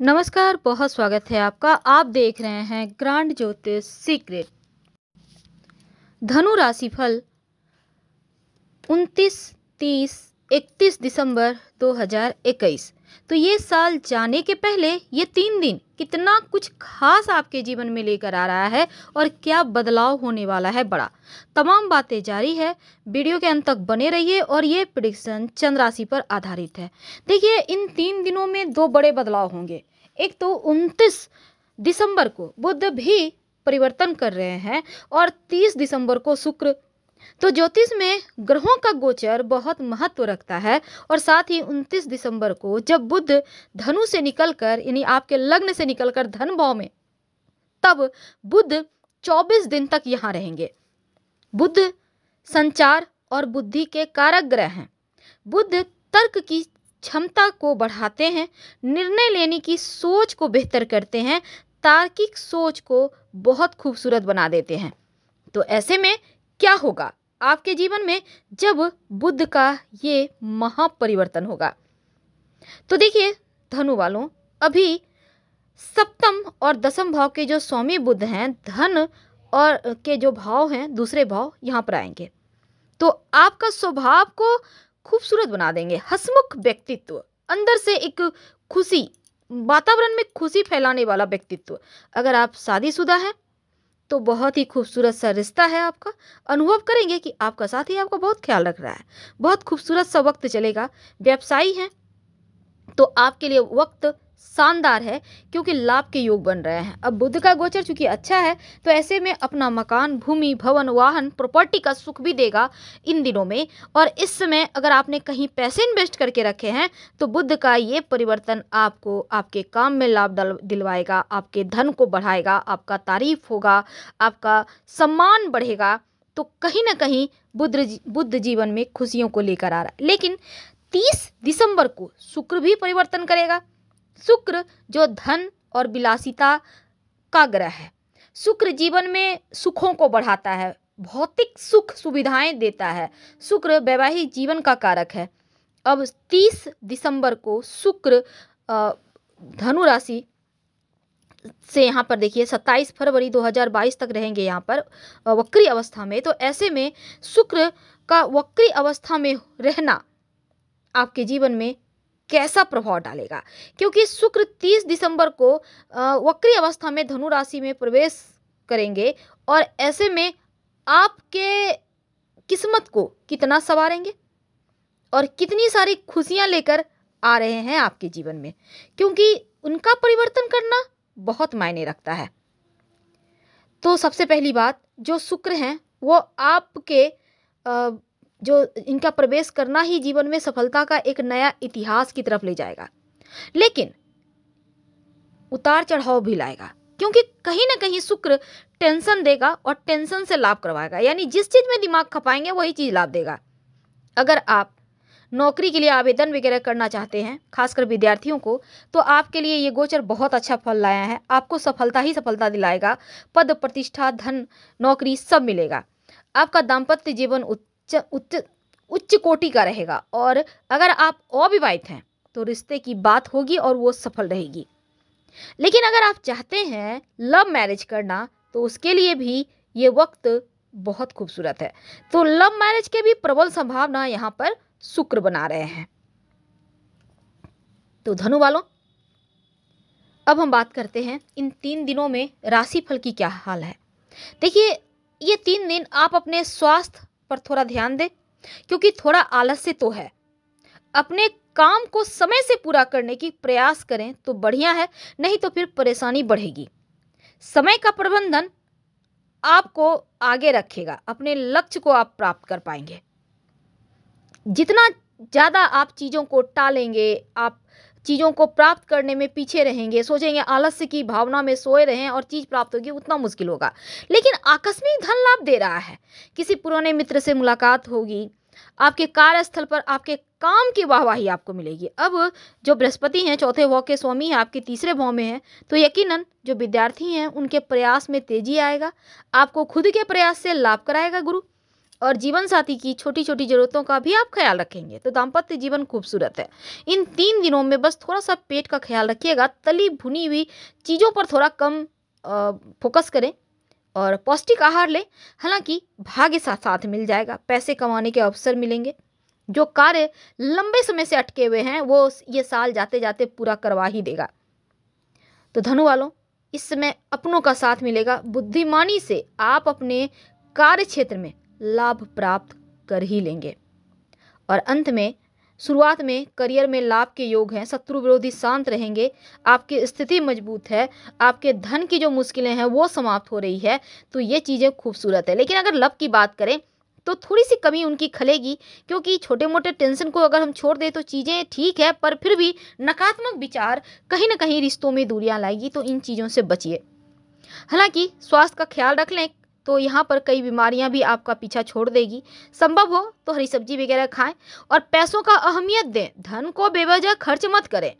नमस्कार बहुत स्वागत है आपका आप देख रहे हैं ग्रांड ज्योतिष सीक्रेट धनु राशि फल 29, 30, 31 दिसंबर 2021 तो ये साल जाने के पहले ये तीन दिन कितना कुछ खास आपके जीवन में लेकर आ रहा है और क्या बदलाव होने वाला है बड़ा तमाम बातें जारी है वीडियो के अंत तक बने रहिए और ये प्रिडिक्शन चंद्राशि पर आधारित है देखिए इन तीन दिनों में दो बड़े बदलाव होंगे एक तो उनतीस दिसंबर को बुद्ध भी परिवर्तन कर रहे हैं और 30 दिसंबर को शुक्र तो ज्योतिष में ग्रहों का गोचर बहुत महत्व रखता है और साथ ही 29 दिसंबर को जब बुद्ध धनु से निकलकर यानी आपके लग्न से निकलकर धन भाव में तब बुद्ध 24 दिन तक यहाँ रहेंगे बुद्ध संचार और बुद्धि के कारक ग्रह हैं बुद्ध तर्क की क्षमता को बढ़ाते हैं निर्णय लेने की सोच को बेहतर करते हैं तार्किक सोच को बहुत खूबसूरत बना देते हैं तो ऐसे में क्या होगा आपके जीवन में जब बुद्ध का ये महापरिवर्तन होगा तो देखिए धनु वालों अभी सप्तम और दसम भाव के जो स्वामी बुद्ध हैं धन और के जो भाव हैं दूसरे भाव यहाँ पर आएंगे तो आपका स्वभाव को खूबसूरत बना देंगे हसमुख व्यक्तित्व अंदर से एक खुशी वातावरण में खुशी फैलाने वाला व्यक्तित्व अगर आप शादीशुदा हैं तो बहुत ही खूबसूरत सा रिश्ता है आपका अनुभव करेंगे कि आपका साथी आपका बहुत ख्याल रख रहा है बहुत खूबसूरत सा वक्त चलेगा व्यवसायी हैं तो आपके लिए वक्त शानदार है क्योंकि लाभ के योग बन रहे हैं अब बुद्ध का गोचर चूंकि अच्छा है तो ऐसे में अपना मकान भूमि भवन वाहन प्रॉपर्टी का सुख भी देगा इन दिनों में और इस समय अगर आपने कहीं पैसे इन्वेस्ट करके रखे हैं तो बुद्ध का ये परिवर्तन आपको आपके काम में लाभ दिलवाएगा आपके धन को बढ़ाएगा आपका तारीफ होगा आपका सम्मान बढ़ेगा तो कहीं ना कहीं बुद्ध जी, बुद्ध जीवन में खुशियों को लेकर आ रहा है लेकिन तीस दिसंबर को शुक्र भी परिवर्तन करेगा शुक्र जो धन और विलासिता का ग्रह है शुक्र जीवन में सुखों को बढ़ाता है भौतिक सुख सुविधाएं देता है शुक्र वैवाहिक जीवन का कारक है अब 30 दिसंबर को शुक्र धनु राशि से यहाँ पर देखिए 27 फरवरी 2022 तक रहेंगे यहाँ पर वक्री अवस्था में तो ऐसे में शुक्र का वक्री अवस्था में रहना आपके जीवन में कैसा प्रभाव डालेगा क्योंकि शुक्र 30 दिसंबर को वक्री अवस्था में धनु राशि में प्रवेश करेंगे और ऐसे में आपके किस्मत को कितना संवारेंगे और कितनी सारी खुशियां लेकर आ रहे हैं आपके जीवन में क्योंकि उनका परिवर्तन करना बहुत मायने रखता है तो सबसे पहली बात जो शुक्र हैं वो आपके जो इनका प्रवेश करना ही जीवन में सफलता का एक नया इतिहास की तरफ ले जाएगा लेकिन उतार चढ़ाव भी लाएगा क्योंकि कहीं ना कहीं शुक्र टेंशन देगा और टेंशन से लाभ करवाएगा यानी जिस चीज़ में दिमाग खपाएंगे वही चीज़ लाभ देगा अगर आप नौकरी के लिए आवेदन वगैरह करना चाहते हैं खासकर विद्यार्थियों को तो आपके लिए ये गोचर बहुत अच्छा फल लाया है आपको सफलता ही सफलता दिलाएगा पद प्रतिष्ठा धन नौकरी सब मिलेगा आपका दाम्पत्य जीवन उच्च उच्च उच्च कोटि का रहेगा और अगर आप अविवाहित हैं तो रिश्ते की बात होगी और वो सफल रहेगी लेकिन अगर आप चाहते हैं लव मैरिज करना तो उसके लिए भी ये वक्त बहुत खूबसूरत है तो लव मैरिज के भी प्रबल संभावना यहाँ पर शुक्र बना रहे हैं तो धनु वालों अब हम बात करते हैं इन तीन दिनों में राशि फल की क्या हाल है देखिए ये तीन दिन आप अपने स्वास्थ्य पर थोड़ा ध्यान दे क्योंकि थोड़ा आलस्य तो है अपने काम को समय से पूरा करने की प्रयास करें तो बढ़िया है नहीं तो फिर परेशानी बढ़ेगी समय का प्रबंधन आपको आगे रखेगा अपने लक्ष्य को आप प्राप्त कर पाएंगे जितना ज़्यादा आप चीज़ों को टालेंगे आप चीज़ों को प्राप्त करने में पीछे रहेंगे सोचेंगे आलस्य की भावना में सोए रहें और चीज़ प्राप्त होगी उतना मुश्किल होगा लेकिन आकस्मिक धन लाभ दे रहा है किसी पुराने मित्र से मुलाकात होगी आपके कार्यस्थल पर आपके काम की वाहवाही आपको मिलेगी अब जो बृहस्पति हैं चौथे भाव के स्वामी हैं आपके तीसरे भाव में हैं तो यकीनन जो विद्यार्थी हैं उनके प्रयास में तेजी आएगा आपको खुद के प्रयास से लाभ कराएगा गुरु और जीवन साथी की छोटी छोटी ज़रूरतों का भी आप ख्याल रखेंगे तो दाम्पत्य जीवन खूबसूरत है इन तीन दिनों में बस थोड़ा सा पेट का ख्याल रखिएगा तली भुनी हुई चीज़ों पर थोड़ा कम फोकस करें और पौष्टिक आहार लें हालांकि भाग्य साथ साथ मिल जाएगा पैसे कमाने के अवसर मिलेंगे जो कार्य लंबे समय से अटके हुए हैं वो ये साल जाते जाते पूरा करवा ही देगा तो धनु वालों इस समय अपनों का साथ मिलेगा बुद्धिमानी से आप अपने कार्य क्षेत्र में लाभ प्राप्त कर ही लेंगे और अंत में शुरुआत में करियर में लाभ के योग हैं शत्रु विरोधी शांत रहेंगे आपकी स्थिति मजबूत है आपके धन की जो मुश्किलें हैं वो समाप्त हो रही है तो ये चीज़ें खूबसूरत है लेकिन अगर लव की बात करें तो थोड़ी सी कमी उनकी खलेगी क्योंकि छोटे मोटे टेंशन को अगर हम छोड़ दें तो चीज़ें ठीक है पर फिर भी नकारात्मक विचार कहीं ना कहीं रिश्तों में दूरियां लाएगी तो इन चीज़ों से बचिए हालांकि स्वास्थ्य का ख्याल रख लें तो यहाँ पर कई बीमारियाँ भी आपका पीछा छोड़ देगी संभव हो तो हरी सब्जी वगैरह खाएं और पैसों का अहमियत दें धन को बेवजह खर्च मत करें